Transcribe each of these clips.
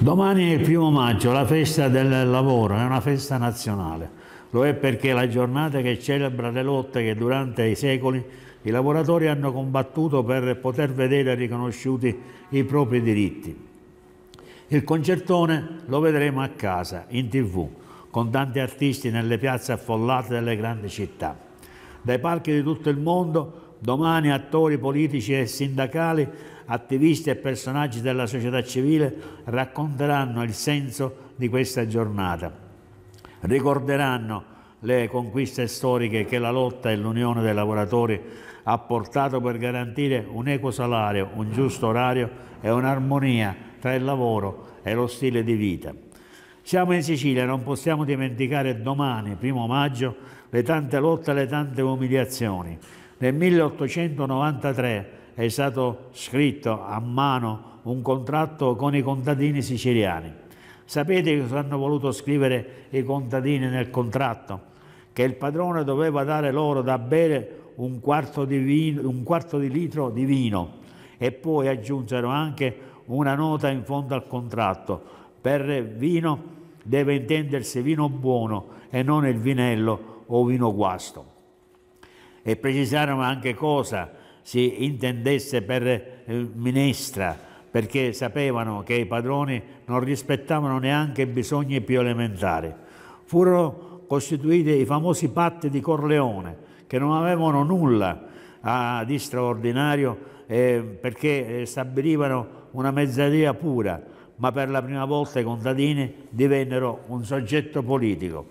Domani è il primo maggio, la festa del lavoro, è una festa nazionale. Lo è perché è la giornata che celebra le lotte che durante i secoli i lavoratori hanno combattuto per poter vedere riconosciuti i propri diritti. Il concertone lo vedremo a casa, in tv, con tanti artisti nelle piazze affollate delle grandi città. Dai parchi di tutto il mondo, domani attori politici e sindacali attivisti e personaggi della società civile racconteranno il senso di questa giornata. Ricorderanno le conquiste storiche che la lotta e l'unione dei lavoratori ha portato per garantire un equo salario, un giusto orario e un'armonia tra il lavoro e lo stile di vita. Siamo in Sicilia, non possiamo dimenticare domani, primo maggio, le tante lotte e le tante umiliazioni. Nel 1893 è stato scritto a mano un contratto con i contadini siciliani. Sapete cosa hanno voluto scrivere i contadini nel contratto? Che il padrone doveva dare loro da bere un quarto di, vino, un quarto di litro di vino e poi aggiunsero anche una nota in fondo al contratto. Per vino deve intendersi vino buono e non il vinello o vino guasto. E precisarono anche cosa? si intendesse per eh, minestra, perché sapevano che i padroni non rispettavano neanche i bisogni più elementari. Furono costituiti i famosi patti di Corleone, che non avevano nulla ah, di straordinario eh, perché eh, stabilivano una mezzadria pura, ma per la prima volta i contadini divennero un soggetto politico.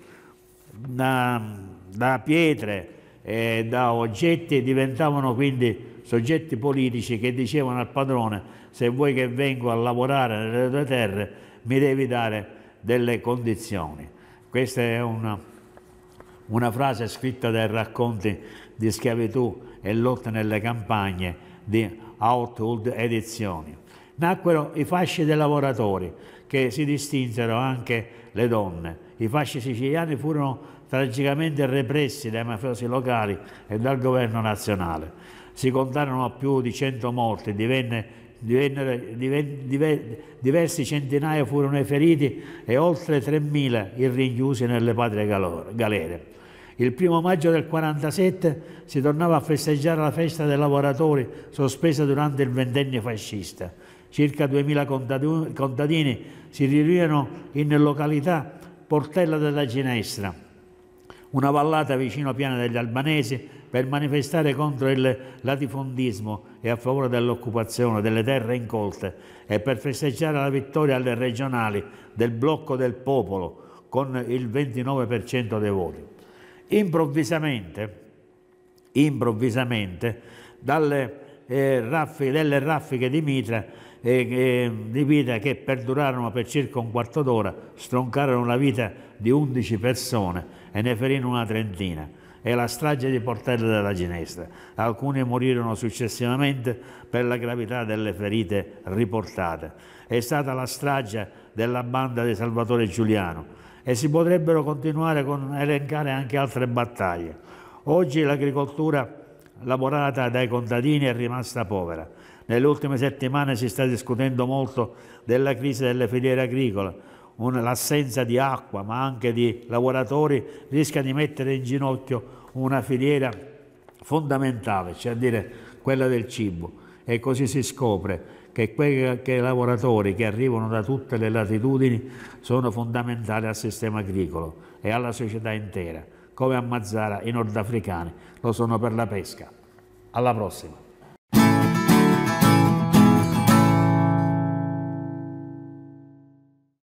Da, da pietre eh, da oggetti e diventavano quindi soggetti politici che dicevano al padrone se vuoi che vengo a lavorare nelle tue terre mi devi dare delle condizioni. Questa è una, una frase scritta dai racconti di schiavitù e lotte nelle campagne di Outwood Edizioni. Nacquero i fasci dei lavoratori che si distinsero anche le donne i fasci siciliani furono tragicamente repressi dai mafiosi locali e dal governo nazionale. Si contarono più di 100 morti, divenne Divennere, diven, diven, diversi centinaia furono i feriti e oltre 3.000 i rinchiusi nelle patrie galere. Il primo maggio del 47 si tornava a festeggiare la festa dei lavoratori sospesa durante il ventennio fascista. Circa 2.000 contadini si riunirono in località Portella della Ginestra, una vallata vicino a Piana degli Albanesi per manifestare contro il latifondismo e a favore dell'occupazione delle terre incolte e per festeggiare la vittoria alle regionali del blocco del popolo con il 29% dei voti. Improvvisamente, improvvisamente dalle eh, raffi, delle raffiche di mitra, eh, di vita che perdurarono per circa un quarto d'ora, stroncarono la vita di 11 persone e ne ferirono una trentina e la strage di Portella della Ginestra. Alcuni morirono successivamente per la gravità delle ferite riportate. È stata la strage della banda di Salvatore Giuliano e si potrebbero continuare con elencare anche altre battaglie. Oggi l'agricoltura lavorata dai contadini è rimasta povera. Nelle ultime settimane si sta discutendo molto della crisi delle filiere agricole. L'assenza di acqua, ma anche di lavoratori, rischia di mettere in ginocchio una filiera fondamentale, cioè a dire quella del cibo. E così si scopre che quei che lavoratori che arrivano da tutte le latitudini sono fondamentali al sistema agricolo e alla società intera come a Mazzara i nordafricani lo sono per la pesca. Alla prossima!